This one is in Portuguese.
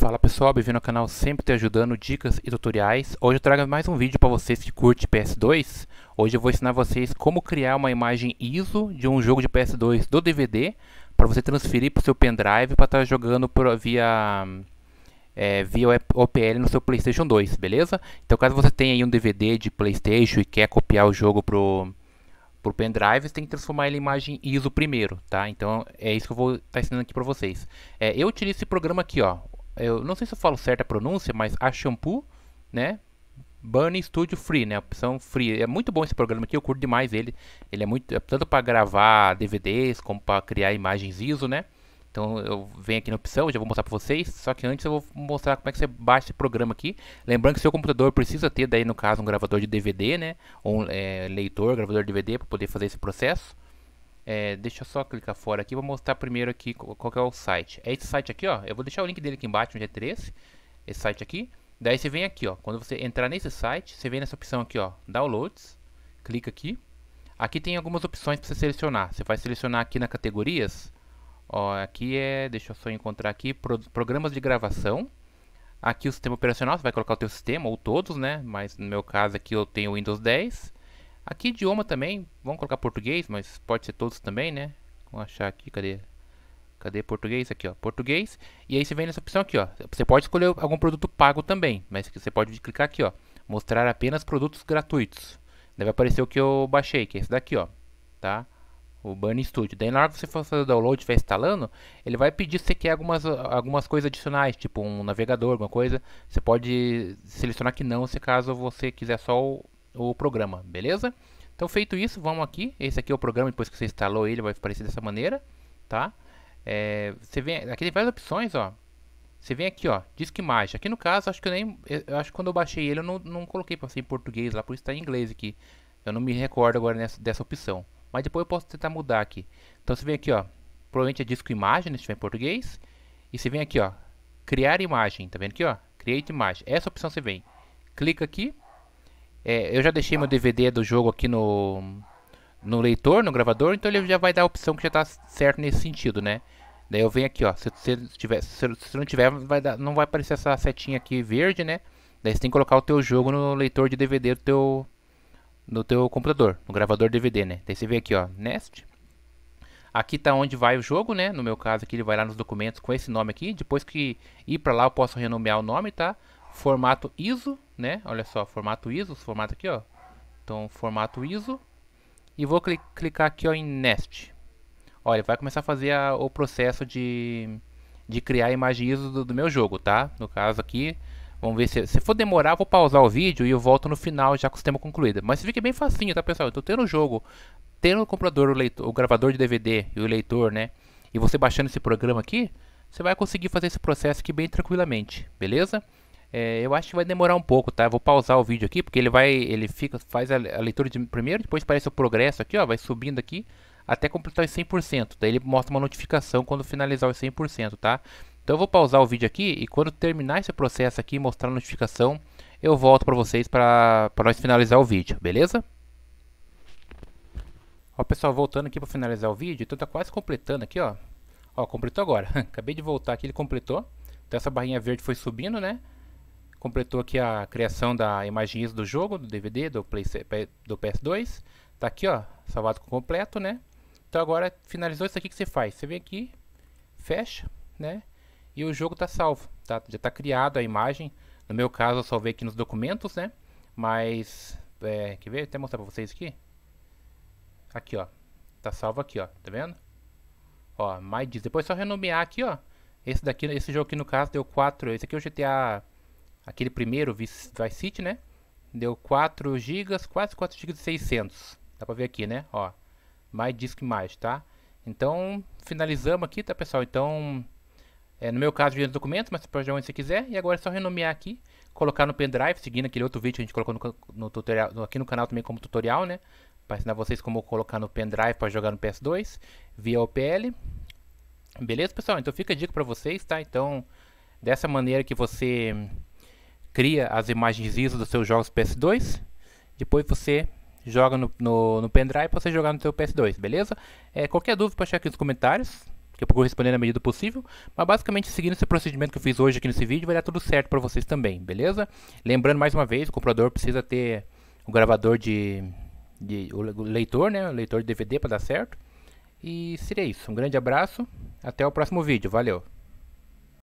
Fala pessoal, bem-vindo ao canal Sempre Te Ajudando, dicas e tutoriais. Hoje eu trago mais um vídeo para vocês que curte PS2. Hoje eu vou ensinar vocês como criar uma imagem ISO de um jogo de PS2 do DVD para você transferir para o seu pendrive para estar tá jogando por, via é, via OPL no seu PlayStation 2, beleza? Então caso você tenha aí um DVD de PlayStation e quer copiar o jogo pro pro pendrive, você tem que transformar ele em imagem ISO primeiro, tá? Então é isso que eu vou estar tá ensinando aqui para vocês. É, eu utilizo esse programa aqui, ó, eu não sei se eu falo certa pronúncia, mas a shampoo, né? Bunny Studio Free, né? Opção free. É muito bom esse programa aqui, eu curto demais ele. Ele é muito é tanto para gravar DVDs como para criar imagens ISO, né? Então eu venho aqui na opção, já vou mostrar para vocês. Só que antes eu vou mostrar como é que você baixa esse programa aqui. Lembrando que seu computador precisa ter, daí no caso, um gravador de DVD, né? Ou um é, leitor, gravador de DVD para poder fazer esse processo. É, deixa eu só clicar fora aqui, vou mostrar primeiro aqui qual, é o site. É esse site aqui, ó. Eu vou deixar o link dele aqui embaixo, onde é 13 esse site aqui. Daí você vem aqui, ó. Quando você entrar nesse site, você vem nessa opção aqui, ó, Downloads. Clica aqui. Aqui tem algumas opções para você selecionar. Você vai selecionar aqui na categorias. Ó, aqui é, deixa eu só encontrar aqui, pro, programas de gravação. Aqui o sistema operacional, você vai colocar o teu sistema ou todos, né? Mas no meu caso aqui eu tenho Windows 10. Aqui idioma também, vamos colocar português, mas pode ser todos também, né? Vamos achar aqui, cadê? Cadê português? Aqui, ó, português. E aí você vem nessa opção aqui, ó. Você pode escolher algum produto pago também, mas você pode clicar aqui, ó. Mostrar apenas produtos gratuitos. Deve aparecer o que eu baixei, que é esse daqui, ó. Tá? O Burn Studio. Daí na hora que você for fazer o download e instalando, ele vai pedir se você quer algumas, algumas coisas adicionais, tipo um navegador, alguma coisa. Você pode selecionar que não, se caso você quiser só o, o programa, beleza? Então feito isso, vamos aqui, esse aqui é o programa, depois que você instalou ele vai aparecer dessa maneira, tá? É, você vem, aqui tem várias opções, ó. Você vem aqui, ó, disque imagem. Aqui no caso, acho que eu nem, eu acho que quando eu baixei ele eu não, não coloquei para ser em português lá, por isso tá em inglês aqui. Eu não me recordo agora nessa, dessa opção, mas depois eu posso tentar mudar aqui. Então você vem aqui, ó, provavelmente é disco imagem, né, se estiver em português, e você vem aqui, ó, criar imagem, tá vendo aqui, ó? Create imagem. Essa opção você vem, clica aqui, é, eu já deixei meu DVD do jogo aqui no, no leitor, no gravador, então ele já vai dar a opção que já está certo nesse sentido, né? Daí eu venho aqui, ó, se você tiver, se, se não tiver, vai dar, não vai aparecer essa setinha aqui verde, né? Daí você tem que colocar o teu jogo no leitor de DVD do teu, no teu computador, no gravador DVD, né? Daí você vem aqui, ó, Nest. Aqui tá onde vai o jogo, né? No meu caso aqui ele vai lá nos documentos com esse nome aqui. Depois que ir para lá eu posso renomear o nome, tá? Formato ISO, né? Olha só, formato ISO, formato aqui, ó. Então, formato ISO. E vou clicar aqui ó, em Nest. Olha, vai começar a fazer a, o processo de, de criar a imagem ISO do, do, meu jogo, tá? No caso aqui, vamos ver se... Se for demorar, vou pausar o vídeo e eu volto no final já com o sistema concluído. Mas fica bem facinho, tá, pessoal? Então, tendo o jogo, tendo o computador, o, leitor, o gravador de DVD e o leitor, né? E você baixando esse programa aqui, você vai conseguir fazer esse processo aqui bem tranquilamente, beleza? É, eu acho que vai demorar um pouco, tá? vou pausar o vídeo aqui, porque ele vai, ele fica, faz a, a leitura de, primeiro, depois aparece o progresso aqui, ó, vai subindo aqui até completar os 100%. Daí ele mostra uma notificação quando finalizar os 100%, tá? Então eu vou pausar o vídeo aqui e quando terminar esse processo aqui, mostrar a notificação, eu volto para vocês para nós finalizar o vídeo, beleza? Ó, pessoal, voltando aqui para finalizar o vídeo, então tá quase completando aqui, ó. Ó, completou agora. Acabei de voltar aqui, ele completou. Então essa barrinha verde foi subindo, né? completou aqui a criação da imagem ISO do jogo, do DVD, do, Play, do PS2. Tá aqui, ó, salvado completo, né? Então agora finalizou isso aqui que você faz. Você vem aqui, fecha, né? E o jogo tá salvo, tá? Já tá criado a imagem. No meu caso, eu salvei aqui nos documentos, né? Mas, é, quer ver? Até mostrar para vocês aqui. Aqui, ó. Tá salvo aqui, ó. Tá vendo? Ó, mais disso. Depois é só renomear aqui, ó. Esse daqui, esse jogo aqui no caso deu 4. Esse aqui é o GTA Aquele primeiro, Vice City, né? Deu 4 GB, quase 4 GB e 600. Dá pra ver aqui, né? Ó, mais disk mais, tá? Então, finalizamos aqui, tá, pessoal? Então, é, no meu caso, vira documentos, mas você pode onde você quiser. E agora é só renomear aqui, colocar no pendrive, seguindo aquele outro vídeo que a gente colocou no, no tutorial, aqui no canal também como tutorial, né? Para ensinar vocês como colocar no pendrive para jogar no PS2 via OPL. Beleza, pessoal? Então fica a dica para vocês, tá? Então, dessa maneira que você cria as imagens ISO dos seus jogos PS2. Depois você joga no, no, no pendrive para você jogar no seu PS2, beleza? É, qualquer dúvida pode deixar aqui nos comentários, que eu vou responder na medida possível. Mas basicamente seguindo esse procedimento que eu fiz hoje aqui nesse vídeo, vai dar tudo certo para vocês também, beleza? Lembrando mais uma vez, o comprador precisa ter o gravador de, de o leitor, né? O leitor de DVD para dar certo. E seria isso. Um grande abraço. Até o próximo vídeo. Valeu!